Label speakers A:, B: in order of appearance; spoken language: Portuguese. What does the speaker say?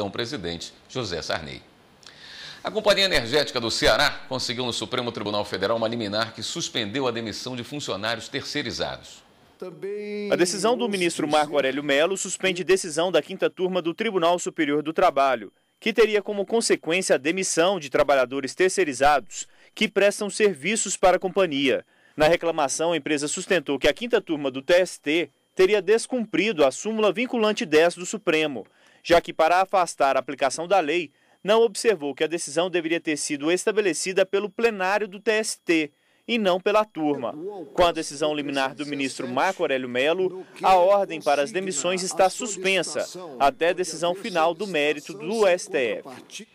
A: então presidente José Sarney. A Companhia Energética do Ceará conseguiu no Supremo Tribunal Federal uma liminar que suspendeu a demissão de funcionários terceirizados.
B: A decisão do ministro Marco Aurélio Melo suspende decisão da quinta turma do Tribunal Superior do Trabalho, que teria como consequência a demissão de trabalhadores terceirizados que prestam serviços para a companhia. Na reclamação, a empresa sustentou que a quinta turma do TST teria descumprido a súmula vinculante 10 do Supremo, já que, para afastar a aplicação da lei, não observou que a decisão deveria ter sido estabelecida pelo plenário do TST e não pela turma. Com a decisão liminar do ministro Marco Aurélio Melo, a ordem para as demissões está suspensa até a decisão final do mérito do STF.